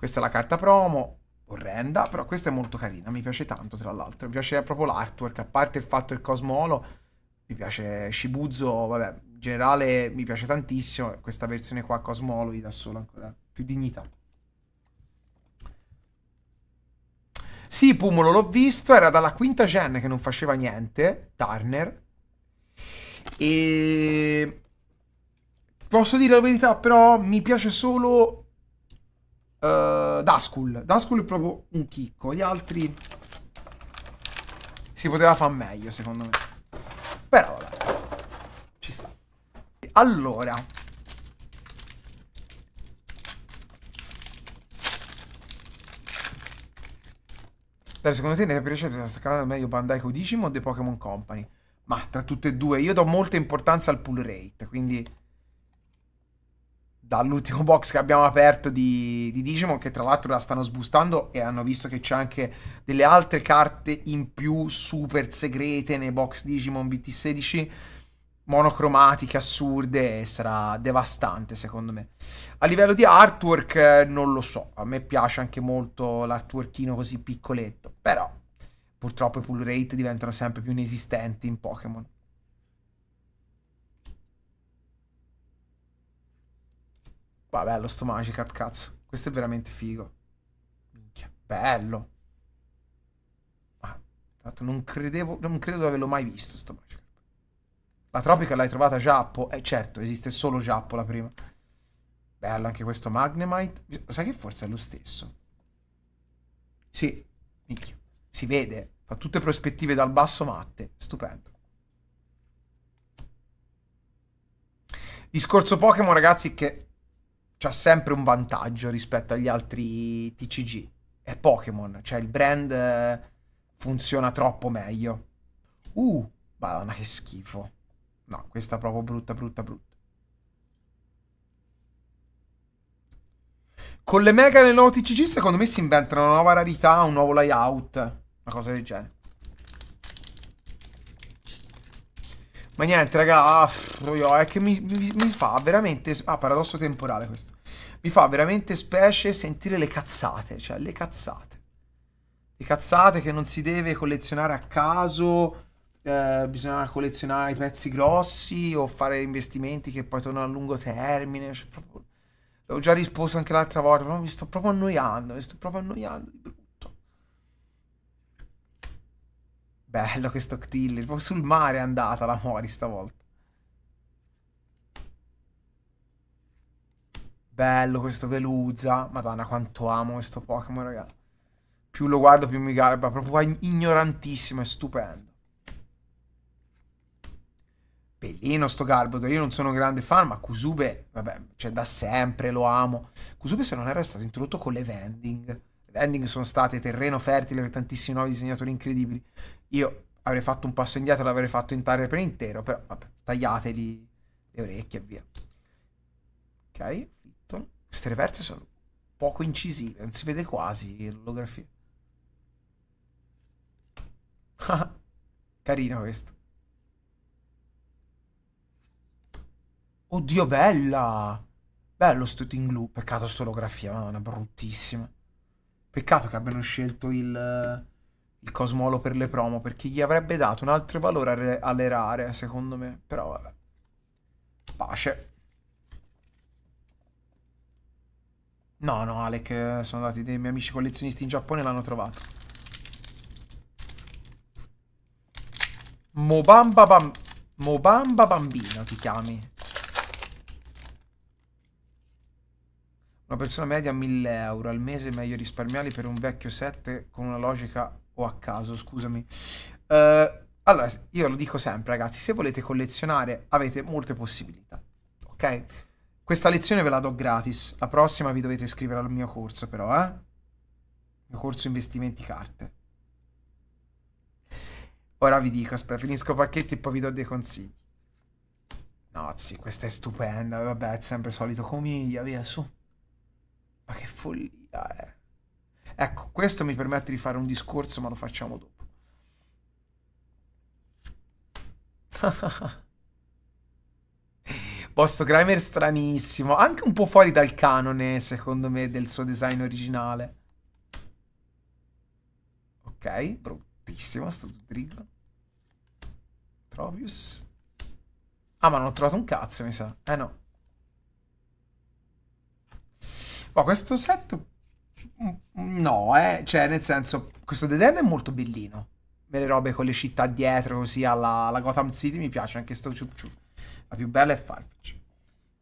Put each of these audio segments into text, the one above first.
Questa è la carta promo, orrenda, però questa è molto carina, mi piace tanto tra l'altro, mi piace proprio l'artwork, a parte il fatto del Cosmolo, mi piace Shibuzo, vabbè, in generale mi piace tantissimo, questa versione qua Cosmolo gli dà solo ancora più dignità. Sì, Pumolo l'ho visto, era dalla quinta gen che non faceva niente, Turner, e... Posso dire la verità, però mi piace solo Uh, eh, Daskull. Daskull è proprio un chicco. Gli altri si poteva far meglio, secondo me. Però vabbè. Ci sta. Allora. Dai, secondo te ne è piace sta staccando meglio Bandai Codicimo o The Pokémon Company? Ma tra tutte e due, io do molta importanza al pull rate, quindi dall'ultimo box che abbiamo aperto di, di, Digimon che tra l'altro la stanno sbustando e hanno visto che c'è anche delle altre carte in più super segrete nei box Digimon BT16 monocromatiche, assurde e sarà devastante secondo me. A livello di artwork eh, non lo so, a me piace anche molto l'artworkino così piccoletto, però purtroppo i pull rate diventano sempre più inesistenti in Pokémon. Va bello sto Magikarp, cazzo. Questo è veramente figo. Minchia, bello. Ah, tanto non credevo, non credo di averlo mai visto sto Magikarp. La Tropica l'hai trovata Giappo? Eh certo, esiste solo Giappo la prima. Bello anche questo Magnemite. Sai che forse è lo stesso? Sì, minchia. Si vede, fa tutte prospettive dal basso matte. Stupendo. Discorso Pokémon, ragazzi, che c'ha sempre un vantaggio rispetto agli altri TCG. È Pokémon, cioè il brand eh, funziona troppo meglio. Uh, madonna che schifo. No, questa è proprio brutta, brutta, brutta. Con le mega nel nuovo TCG secondo me si inventano una nuova rarità, un nuovo layout, una cosa del genere. Ma niente, raga, ah, io, è che mi, mi, mi, fa veramente... Ah, paradosso temporale questo. Mi fa veramente specie sentire le cazzate, cioè le cazzate. Le cazzate che non si deve collezionare a caso, eh, bisogna collezionare i pezzi grossi o fare investimenti che poi tornano a lungo termine. Cioè, proprio... L'ho già risposto anche l'altra volta, però mi sto proprio annoiando, mi sto proprio annoiando di brutto. Bello questo Ctilli, proprio sul mare è andata la Mori stavolta. Bello questo Veluza, madonna quanto amo questo Pokémon raga. Più lo guardo più mi garba, proprio ignorantissimo, è stupendo. Bellino sto Garbodo, io non sono grande fan, ma Kusube, vabbè, cioè da sempre lo amo. Kusube se non era stato introdotto con le vending ending sono state terreno fertile per tantissimi nuovi disegnatori incredibili. Io avrei fatto un passo indietro, e l'avrei fatto entrare per intero, però vabbè, tagliateli le orecchie e via. Ok, Flitton. Queste reverse sono poco incisive, non si vede quasi l'olografia. Carino questo. Oddio, bella! Bello sto in Peccato sto olografia, madonna, bruttissima. Peccato che abbiano scelto il, il Cosmolo per le promo, perché gli avrebbe dato un altro valore alle rare, secondo me. Però vabbè. Pace. No, no, Alec, sono andati dei miei amici collezionisti in Giappone e l'hanno trovato. Mobamba, bam... Mobamba bambino ti chiami. Una persona media 1000 euro al mese meglio risparmiarli per un vecchio 7 con una logica o a caso, scusami. Uh, allora, io lo dico sempre ragazzi, se volete collezionare avete molte possibilità, ok? Questa lezione ve la do gratis, la prossima vi dovete iscrivere al mio corso però, eh? Il mio corso investimenti carte. Ora vi dico, aspetta, finisco pacchetti e poi vi do dei consigli. Nozzi, questa è stupenda, vabbè, è sempre solito comiglia, via, su. Ma che follia eh. Ecco, questo mi permette di fare un discorso, ma lo facciamo dopo. Posto Grimer stranissimo, anche un po' fuori dal canone, secondo me, del suo design originale. Ok, bruttissimo sto Drigon. Trovius. Ah, ma non ho trovato un cazzo, mi sa. Eh no. Ma questo set mm, mm, no, eh. Cioè, nel senso, questo Deden è molto bellino. Le robe con le città dietro, così alla, alla Gotham City mi piace anche sto ciup ciup. La più bella è Farfetch.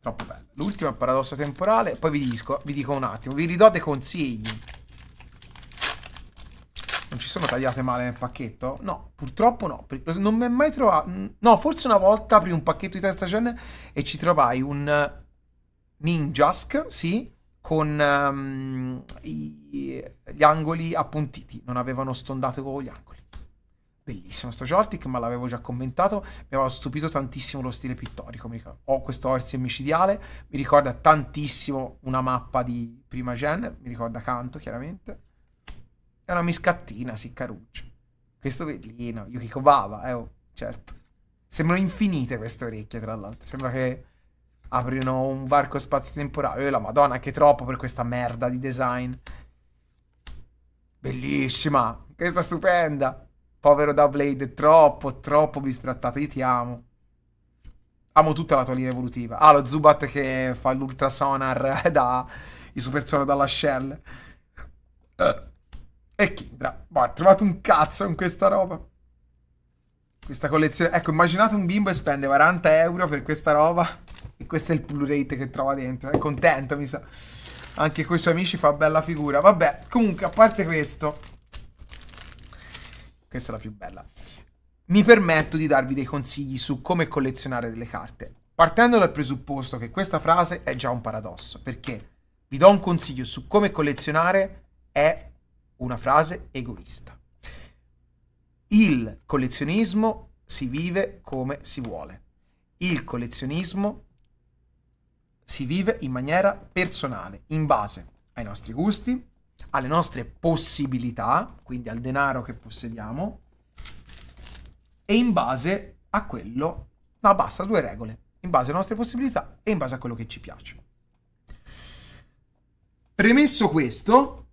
Troppo bella. L'ultima è paradosso temporale. Poi vi, disco, vi dico un attimo, vi ridò dei consigli. Non ci sono tagliate male nel pacchetto? No, purtroppo no. Non mi è mai trovato... No, forse una volta apri un pacchetto di terza gen e ci trovai un Ninjask, sì, con um, i, gli angoli appuntiti, non avevano stondato gli angoli. Bellissimo sto Joltik, ma l'avevo già commentato, mi aveva stupito tantissimo lo stile pittorico, ho questo Orsi micidiale, mi ricorda tantissimo una mappa di prima gen, mi ricorda Canto chiaramente, è una miscattina, si caruccia. Questo bellino, Yukiko Baba, eh, oh, certo. Sembrano infinite queste orecchie, tra l'altro. Sembra che Aprono un varco spazio-temporale. Oh, la madonna, che troppo per questa merda di design. Bellissima. Questa stupenda. Povero da troppo, troppo bisfrattato. Io ti amo. Amo tutta la tua linea evolutiva. Ah, lo Zubat che fa l'ultrasonar da... i supersonar dalla shell. Eh. E Kindra. Boh, ha trovato un cazzo in questa roba. Questa collezione... Ecco, immaginate un bimbo e spende 40 euro per questa roba questo è il Blu-rate che trova dentro. È contento, mi sa. Anche coi suoi amici fa bella figura. Vabbè, comunque, a parte questo... Questa è la più bella. Mi permetto di darvi dei consigli su come collezionare delle carte. Partendo dal presupposto che questa frase è già un paradosso, perché vi do un consiglio su come collezionare è una frase egoista. Il collezionismo si vive come si vuole. Il collezionismo si vive in maniera personale, in base ai nostri gusti, alle nostre possibilità, quindi al denaro che possediamo, e in base a quello, no basta, due regole, in base alle nostre possibilità e in base a quello che ci piace. Premesso questo,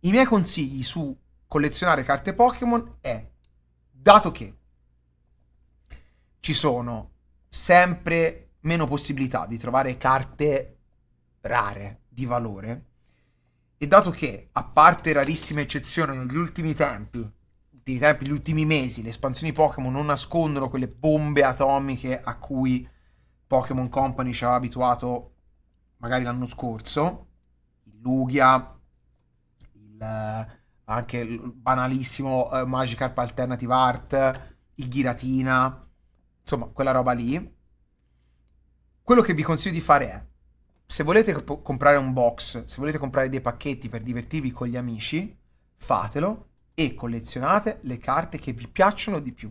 i miei consigli su collezionare carte Pokémon è, dato che ci sono sempre meno possibilità di trovare carte rare, di valore. E dato che, a parte rarissime eccezioni negli ultimi tempi, negli tempi, gli ultimi mesi, le espansioni Pokémon non nascondono quelle bombe atomiche a cui Pokémon Company ci aveva abituato magari l'anno scorso, il Lugia, il, eh, anche il banalissimo uh, Magikarp Alternative Art, il Giratina, insomma, quella roba lì quello che vi consiglio di fare è, se volete comprare un box, se volete comprare dei pacchetti per divertirvi con gli amici, fatelo e collezionate le carte che vi piacciono di più,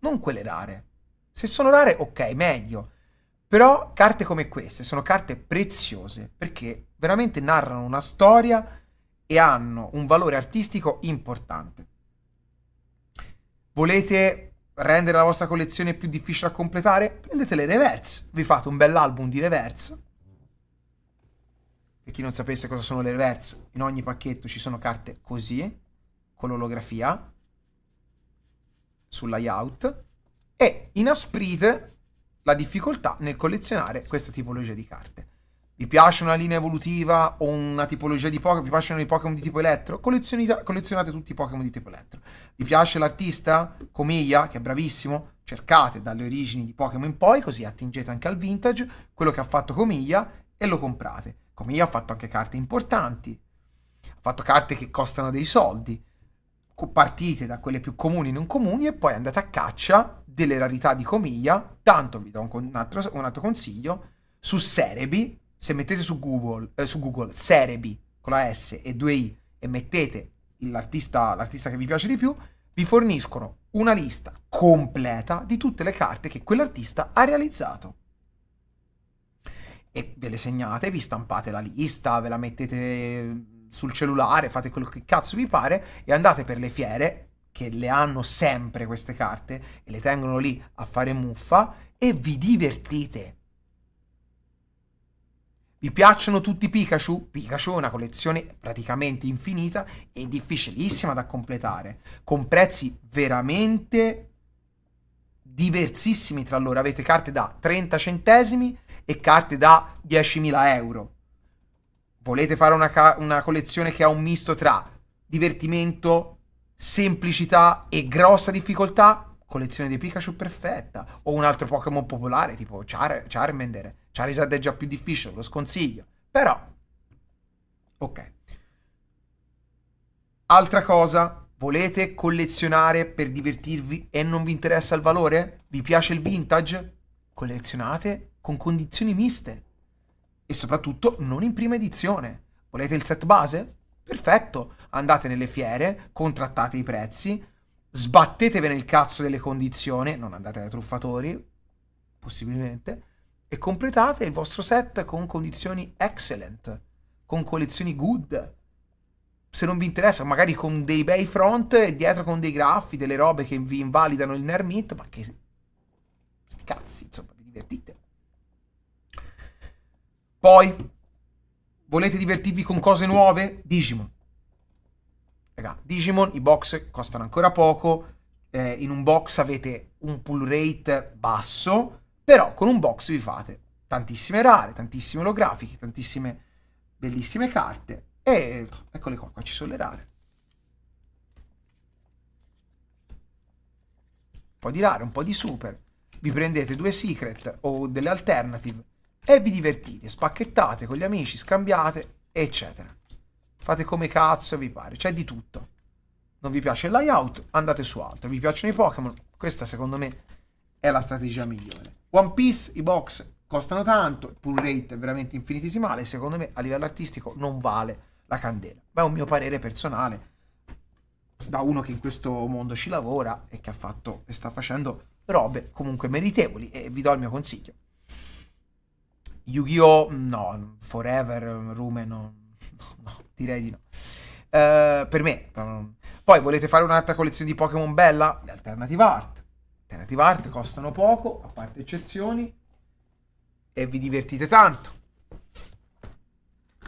non quelle rare. Se sono rare, ok, meglio. Però carte come queste sono carte preziose perché veramente narrano una storia e hanno un valore artistico importante. Volete rendere la vostra collezione più difficile da completare, prendete le reverse. Vi fate un bell'album di reverse. Per chi non sapesse cosa sono le reverse, in ogni pacchetto ci sono carte così, con l'olografia, sul layout, e inasprite la difficoltà nel collezionare questa tipologia di carte. Vi piace una linea evolutiva o una tipologia di Pokémon? Vi piacciono i Pokémon di tipo elettro? Collezionate tutti i Pokémon di tipo elettro. Vi piace l'artista? Comiglia, che è bravissimo? Cercate dalle origini di Pokémon in poi, così attingete anche al vintage, quello che ha fatto Comiglia, e lo comprate. Comiglia ha fatto anche carte importanti. Ha fatto carte che costano dei soldi. Partite da quelle più comuni e non comuni e poi andate a caccia delle rarità di Comiglia. Tanto vi do un altro, un altro consiglio. Su Serebi, se mettete su Google, eh, su Google Serebi con la S e due i e mettete l'artista, l'artista che vi piace di più, vi forniscono una lista completa di tutte le carte che quell'artista ha realizzato. E ve le segnate, vi stampate la lista, ve la mettete sul cellulare, fate quello che cazzo vi pare e andate per le fiere che le hanno sempre queste carte e le tengono lì a fare muffa e vi divertite vi piacciono tutti i Pikachu? Pikachu è una collezione praticamente infinita e difficilissima da completare, con prezzi veramente diversissimi tra loro. Avete carte da 30 centesimi e carte da 10.000 euro. Volete fare una, ca- una collezione che ha un misto tra divertimento, semplicità e grossa difficoltà? Collezione dei Pikachu perfetta. O un altro Pokémon popolare tipo Char- Charmander Charizard è già più difficile, lo sconsiglio. Però, ok. Altra cosa, volete collezionare per divertirvi e non vi interessa il valore? Vi piace il vintage? Collezionate con condizioni miste. E soprattutto non in prima edizione. Volete il set base? Perfetto, andate nelle fiere, contrattate i prezzi, sbattetevene il cazzo delle condizioni, non andate dai truffatori, possibilmente, e completate il vostro set con condizioni excellent, con collezioni good. Se non vi interessa, magari con dei bei front e dietro con dei graffi, delle robe che vi invalidano il Nermit, ma che... Sti cazzi, insomma, vi divertite. Poi, volete divertirvi con cose nuove? Digimon. Raga, Digimon, i box costano ancora poco, eh, in un box avete un pull rate basso, però con un box vi fate tantissime rare, tantissime olografiche, tantissime bellissime carte. E eccole qua, qua ci sono le rare. Un po' di rare, un po' di super. Vi prendete due secret o delle alternative e vi divertite, spacchettate con gli amici, scambiate, eccetera. Fate come cazzo vi pare, c'è di tutto. Non vi piace il layout, andate su altro. Vi piacciono i Pokémon? Questa secondo me è la strategia migliore. One Piece, i box costano tanto, il pull rate è veramente infinitesimale, secondo me a livello artistico non vale la candela. Ma è un mio parere personale da uno che in questo mondo ci lavora e che ha fatto e sta facendo robe comunque meritevoli e vi do il mio consiglio. Yu-Gi-Oh! No, Forever, Rume no, no, direi di no. Uh, per me. Poi volete fare un'altra collezione di Pokémon bella? Alternative art. Alternative art costano poco, a parte eccezioni, e vi divertite tanto.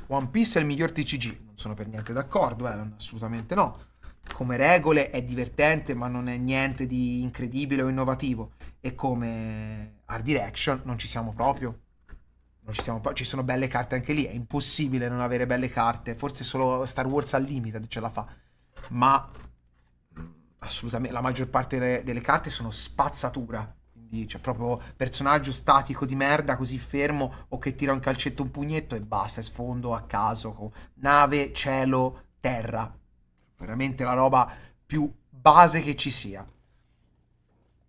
One Piece è il miglior TCG, non sono per niente d'accordo, eh, assolutamente no. Come regole è divertente, ma non è niente di incredibile o innovativo. E come Art Direction non ci siamo proprio. Ci, siamo, ci, sono belle carte anche lì. È impossibile non avere belle carte. Forse solo Star Wars al limite ce la fa. Ma assolutamente la maggior parte delle, delle carte sono spazzatura quindi c'è cioè, proprio personaggio statico di merda così fermo o che tira un calcetto un pugnetto e basta è sfondo a caso con nave cielo terra veramente la roba più base che ci sia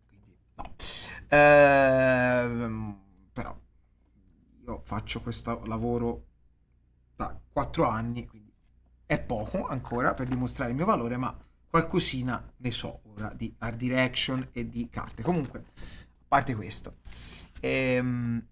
quindi no ehm, però io faccio questo lavoro da 4 anni quindi è poco ancora per dimostrare il mio valore ma qualcosina ne so ora di art direction e di carte. Comunque, a parte questo, ehm,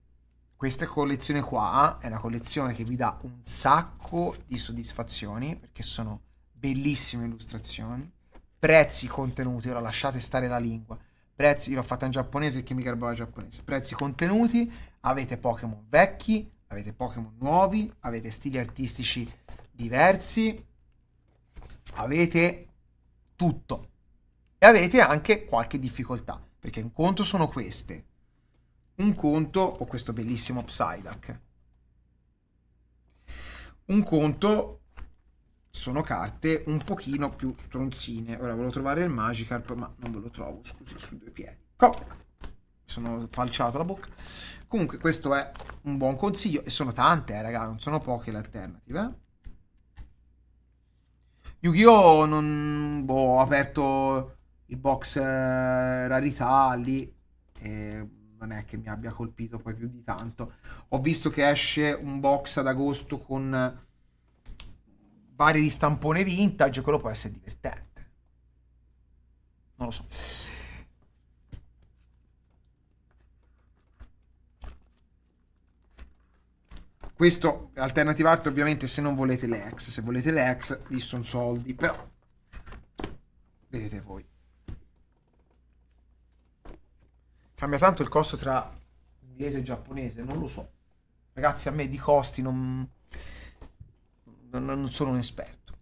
questa collezione qua è una collezione che vi dà un sacco di soddisfazioni perché sono bellissime illustrazioni, prezzi contenuti, ora lasciate stare la lingua, prezzi, io l'ho fatta in giapponese perché mi garbava giapponese, prezzi contenuti, avete Pokémon vecchi, avete Pokémon nuovi, avete stili artistici diversi, avete tutto. E avete anche qualche difficoltà, perché un conto sono queste. Un conto, ho questo bellissimo Psyduck. Un conto sono carte un pochino più stronzine. Ora volevo trovare il Magikarp, ma non ve lo trovo, scusa, su due piedi. Mi sono falciato la bocca. Comunque questo è un buon consiglio e sono tante, eh, raga, non sono poche le alternative. Eh? Yu-Gi-Oh! Non... Boh, ho aperto il box eh, rarità lì e non è che mi abbia colpito poi più di tanto. Ho visto che esce un box ad agosto con vari di stampone vintage, quello può essere divertente. Non lo so. Questo alternative art ovviamente se non volete le X, se volete le X lì sono soldi, però vedete voi. Cambia tanto il costo tra inglese e giapponese, non lo so. Ragazzi, a me di costi non, non, non sono un esperto.